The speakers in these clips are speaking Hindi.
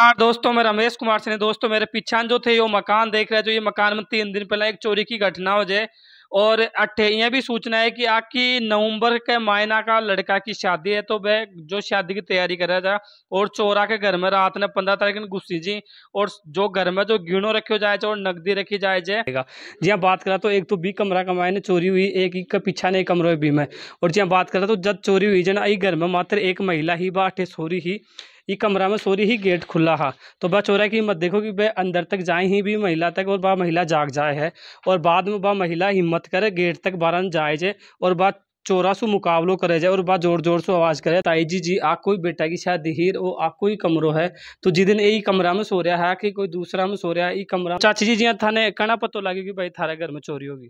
नमस्कार दोस्तों मैं रमेश कुमार सिंह दोस्तों मेरे पीछा जो थे वो मकान देख रहे जो ये मकान में तीन दिन पहले एक चोरी की घटना हो जाए और अठे ये भी सूचना है कि आपकी नवंबर के मायना का लड़का की शादी है तो वह जो शादी की तैयारी कर रहा था और चोरा के घर में रात ने पंद्रह तारीख ने घुसी जी और जो घर में जो गिणो रखे जाए और नकदी रखी जाए जाएगा जी बात करा तो एक तो बी कमरा कमाए मायने चोरी हुई एक ही का पीछा नहीं कमरों बी में और जी बात करा तो जब चोरी हुई जना ये घर में मात्र एक महिला ही बा अठे सोरी ही ये कमरा में सोरी ही गेट खुला तो है तो बा चोरा कि हिम्मत देखो कि भाई अंदर तक जाए ही भी महिला तक और बा महिला जाग जाए है और बाद में बा महिला हिम्मत करे गेट तक बारन जाए जे और बा चोरा सो मुकाबलो करे जाए और बात जोर जोर से आवाज करे ताई जी जी आ कोई बेटा की शायद हीर वो आ कोई कमरो है तो जिस दिन यही कमरा में सो रहा है कि कोई दूसरा में सो रहा है ये कमरा चाची जी जी थाने कहना पता लगे कि भाई थारा घर में चोरी होगी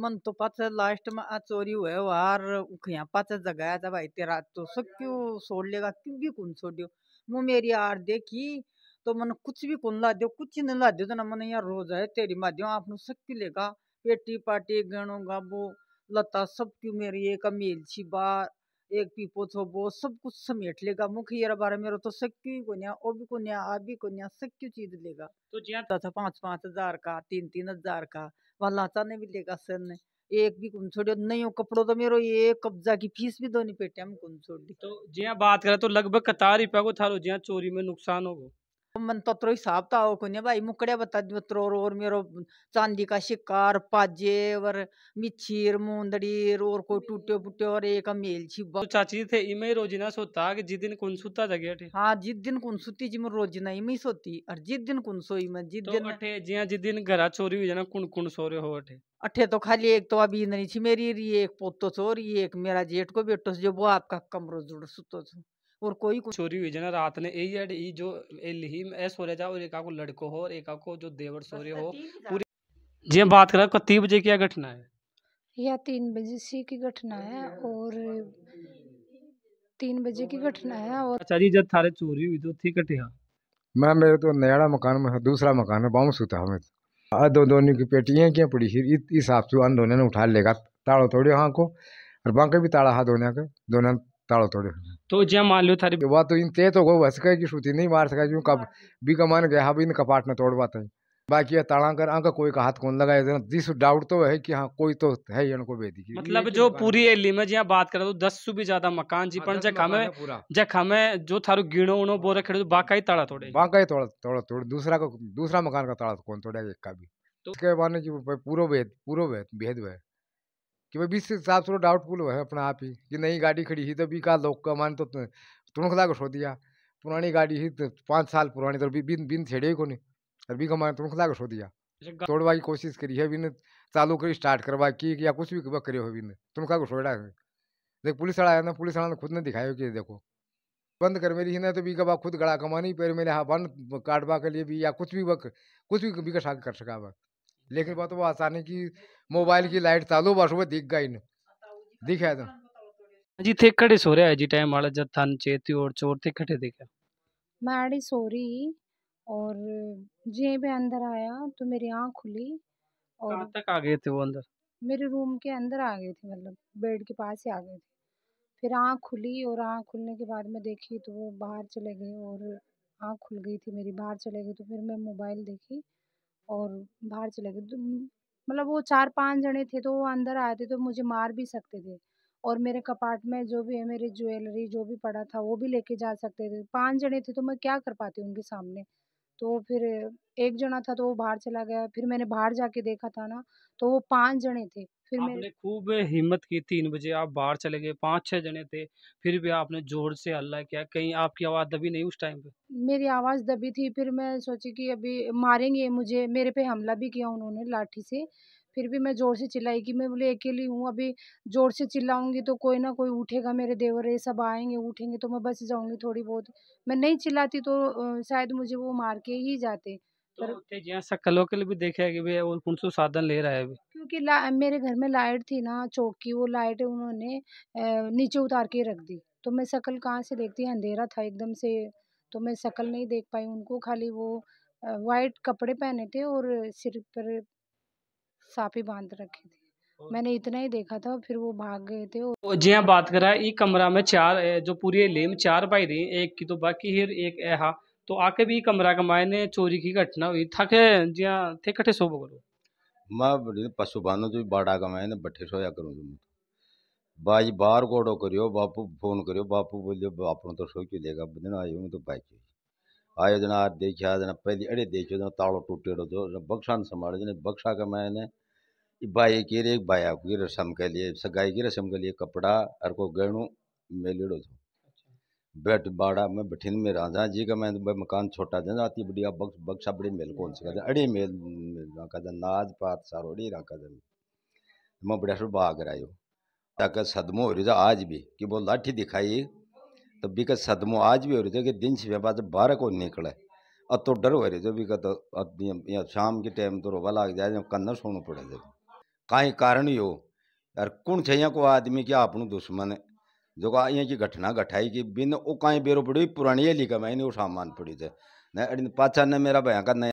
मन तो पाच लास्ट में आ चोरी हुए वार यहाँ पाच जगाया था भाई तेरा तो सब क्यों छोड़ लेगा क्यों भी कौन छोड़ियो मु मेरी आर देखी तो मन कुछ भी कौन ला दियो कुछ नहीं ला दियो तो ना मन यार रोज है तेरी माध्यम आप सब क्यों लेगा पेटी पाटी गणो गाबो लता सब क्यों मेरी एक अमील छी बार एक पीपो छो बो सब कुछ समेट लेगा मुख यार बारे मेरे तो सब क्यों को न्या ओ भी को न्या आ भी को न्या सब क्यों चीज लेगा तो जिया तो था पाँच पाँच हजार का तीन तीन हजार का वाला चाने भी लेगा सर ने एक भी कुम छोड़ियो नहीं हो कपड़ो तो मेरे एक कब्जा की फीस भी नहीं पेटे हम कुम छोड़ दी तो जिया बात करें तो लगभग कतार ही को थारो जिया चोरी में नुकसान होगा मन तो तरो हिसाब तो आओ कोने भाई मुकड़े बता दियो और मेरो चांदी का शिकार पाजे और मिच्छीर मूंदड़ी और कोई टूटे फूटे और एक मेल छिबा तो चाची थे इमे रोजिना सोता कि जिस दिन कुन सुता जगे अठे हाँ जिस दिन कुन सुती जिम रोजिना इमे सोती और जिस दिन कुन सोई मैं जिस तो दिन अठे जी जिस दिन घर चोरी हुई जना कुन कुन सो रहे हो अठे अठे तो खाली एक तो अभी नहीं थी मेरी एक पोतो सो चोर एक मेरा जेठ को बेटो जो वो आपका कमरो जुड़ सुतो और कोई कुछ चोरी हुई जना रात ने ए एड ई जो ए लिहिम ए सोरे जा और एका को लड़को हो और एका को जो देवर सोरे हो पूरी जी बात करें कती बजे क्या घटना है या तीन बजे सी की घटना है और तीन बजे की घटना है और अच्छा जी जब थारे चोरी हुई तो थी कटिया मैं मेरे तो नयाड़ा मकान में दूसरा मकान में बाउंस होता हमें दो दोनों की पेटियाँ क्या पड़ी थी इस हिसाब से अन दोनों ने उठा लेगा ताड़ो थोड़ी हाँ को और बांके भी ताड़ा हाथ धोने के दोनों ताळो थोडे तो जे लो थारी बात तो इन ते तो गो हस की श्रुति नहीं मार सका क्यों कब भी कमान गया हाँ इन कपाट ने तोड़वा तोड़ बाकी ताला कर आंका कोई का हाथ कौन लगाए दिस डाउट तो है कि हाँ कोई तो है ही को बेदी की मतलब जो पूरी एली में जी बात करें तो दस सु भी ज्यादा मकान जी हाँ, पर जख हमें जख हमें जो थारू गिणो उनो बो रखे तो बाका ही ताला तोड़े बाका ही तोड़ा तोड़ा तोड़ दूसरा का दूसरा मकान का ताला कौन तोड़ेगा एक का भी तो उसके बाद पूरा भेद पूरा भेद भेद है कि भाई बीस हिसाब से तो डाउटफुल है अपना आप ही कि नई गाड़ी खड़ी ही तो भी का लोग का मान तो तुणख लागू छोड़ दिया पुरानी गाड़ी ही तो पाँच साल पुरानी तो बिन बिन छेड़े ही को नहीं अभी का मान तुणख लागू छोड़ दिया अच्छा, तोड़वा की कोशिश करी है बिन चालू करी स्टार्ट करवा की या कुछ भी करे हो बिन तुम लागू छोड़ा है देख पुलिस वाला है ना पुलिस वाला ने खुद ने दिखाया कि देखो बंद कर मेरी ना तो भी कबा खुद गड़ा कमानी पैर मेरे हाँ बंद काटवा के लिए भी या कुछ भी वक कुछ भी कभी का कर सका वक्त लेकिन बात वो आसानी की मोबाइल की लाइट चालू बस वो दिख गई दिख है तो हाँ जी थे कड़े सो रहा है जी टाइम वाला जब थान चेती और चोर थे कटे देखा मैं आड़ी सो रही और जे भी अंदर आया तो मेरी आंख खुली और कहां तक आ गए थे वो अंदर मेरे रूम के अंदर आ गए थे मतलब बेड के पास ही आ गए थे फिर आंख खुली और आंख खुलने के बाद में देखी तो वो बाहर चले गए और आंख खुल गई थी मेरी बाहर चले गई तो फिर मैं मोबाइल देखी और बाहर चले गए मतलब वो चार पांच जने थे तो वो अंदर आए थे तो मुझे मार भी सकते थे और मेरे कपाट में जो भी है मेरी ज्वेलरी जो भी पड़ा था वो भी लेके जा सकते थे पांच जने थे तो मैं क्या कर पाती उनके सामने तो फिर एक जना था तो वो बाहर चला गया फिर मैंने बाहर जाके देखा था ना तो वो पांच जने थे फिर आपने खूब हिम्मत की तीन बजे आप बाहर चले गए पाँच छह जने थे फिर भी आपने जोर से हल्ला किया कहीं आपकी आवाज़ दबी नहीं उस टाइम पे मेरी आवाज़ दबी थी फिर मैं सोची कि अभी मारेंगे मुझे मेरे पे हमला भी किया उन्होंने लाठी से फिर भी मैं ज़ोर से चिल्लाई कि मैं बोले अकेली हूँ अभी ज़ोर से चिल्लाऊंगी तो कोई ना कोई उठेगा मेरे देवर ये सब आएंगे उठेंगे तो मैं बस जाऊंगी थोड़ी बहुत मैं नहीं चिल्लाती तो शायद मुझे वो मार के ही जाते तो पर सकल वकल भी देखा है कि भी वो कौन साधन ले रहा है अभी क्योंकि मेरे घर में लाइट थी ना चौक की वो लाइट उन्होंने नीचे उतार के रख दी तो मैं शकल कहाँ से देखती अंधेरा था एकदम से तो मैं शकल नहीं देख पाई उनको खाली वो वाइट कपड़े पहने थे और सिर पर साफी बांध रखे थे मैंने इतना ही देखा था फिर वो भाग गए थे तो जी हाँ बात करा ये कमरा में चार जो पूरी लेम चार भाई रही एक की तो बाकी हिर एक ऐहा तो आके भी कमरा का ने चोरी की घटना हुई थके जी हाँ थे कटे सो करो मैं पशु बांधो तो तुम बाड़ा कमाए ने बठे सोया करूँ तुम तो। भाई बाहर कोडो करियो बापू फोन करियो बापू बोलियो बापू तो सो लेगा देगा दिन आयो तो बाइक आयो जना देखिया जना पहले अड़े देखियो जना ताड़ो टूटेड़ो जो तो, बक्सा संभाले जो बक्सा का ने बाई की रे बाया की रसम के लिए सगाई की रसम के लिए कपड़ा अर को गहणू मेलेड़ो थो बैठ बाड़ा में बठिन में राजा जी का मैं मकान छोटा जन आती बढ़िया बक्स बक्सा बड़ी मेल कौन सी कर मेल राका नाज पात सारो सारोड़ी राका जन मैं बड़ा सो बाग रहा ताकि सदमो हो रही था आज भी कि वो लाठी दिखाई तो बी का सदमो आज भी हो रही था कि दिन से बात बारह को निकले अब तो डर हो रही थे बी का तो या शाम के टाइम तो रोबा लाग जाए कन्ना सोना पड़े थे कहीं कारण ही हो यार कौन चाहिए को आदमी क्या अपनों दुश्मन है जो आइए की घटना घटाई की बिन ओ कहीं बेरो पड़ी पुरानी हली का मैंने वो सामान पड़ी थे न अड़िन पाछा न मेरा भया नया